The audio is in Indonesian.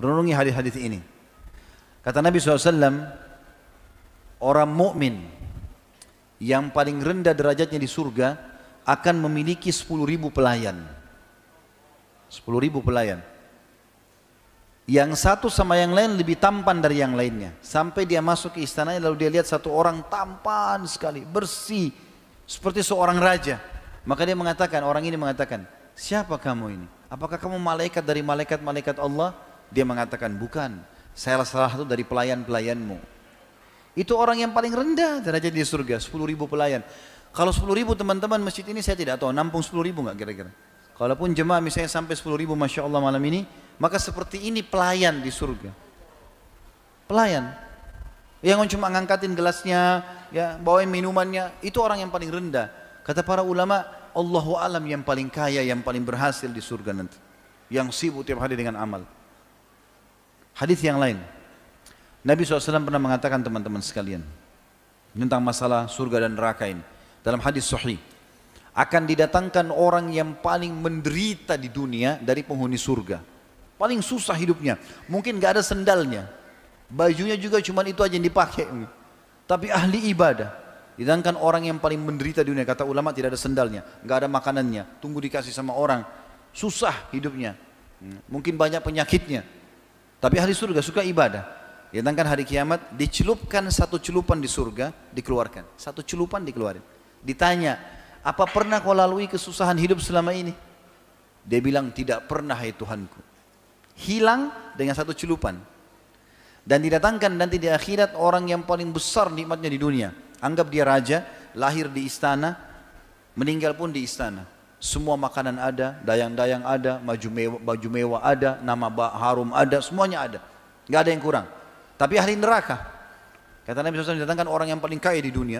Renungi hadis-hadis ini. Kata Nabi SAW, orang mukmin yang paling rendah derajatnya di surga akan memiliki 10.000 pelayan. 10.000 pelayan. Yang satu sama yang lain lebih tampan dari yang lainnya. Sampai dia masuk ke istananya lalu dia lihat satu orang tampan sekali, bersih. Seperti seorang raja. Maka dia mengatakan, orang ini mengatakan, siapa kamu ini? Apakah kamu malaikat dari malaikat-malaikat Allah? Dia mengatakan, bukan, saya salah satu dari pelayan-pelayanmu. Itu orang yang paling rendah derajat di surga, 10 ribu pelayan. Kalau 10 ribu teman-teman masjid ini saya tidak tahu, nampung 10 ribu nggak kira-kira? Kalaupun jemaah misalnya sampai 10 ribu Masya Allah malam ini, maka seperti ini pelayan di surga. Pelayan. Yang cuma ngangkatin gelasnya, ya bawain minumannya, itu orang yang paling rendah. Kata para ulama, Allahu alam yang paling kaya, yang paling berhasil di surga nanti. Yang sibuk tiap hari dengan amal. Hadis yang lain. Nabi SAW pernah mengatakan teman-teman sekalian tentang masalah surga dan neraka ini dalam hadis sahih akan didatangkan orang yang paling menderita di dunia dari penghuni surga paling susah hidupnya mungkin gak ada sendalnya bajunya juga cuma itu aja yang dipakai tapi ahli ibadah didatangkan orang yang paling menderita di dunia kata ulama tidak ada sendalnya gak ada makanannya tunggu dikasih sama orang susah hidupnya hmm. mungkin banyak penyakitnya tapi ahli surga suka ibadah. tangan hari kiamat, dicelupkan satu celupan di surga, dikeluarkan. Satu celupan dikeluarin. Ditanya, apa pernah kau lalui kesusahan hidup selama ini? Dia bilang, tidak pernah ya Tuhanku. Hilang dengan satu celupan. Dan didatangkan nanti di akhirat orang yang paling besar nikmatnya di dunia. Anggap dia raja, lahir di istana, meninggal pun di istana semua makanan ada, dayang-dayang ada, baju mewah, baju mewah ada, nama harum ada, semuanya ada. Gak ada yang kurang. Tapi hari neraka. Kata Nabi SAW didatangkan orang yang paling kaya di dunia,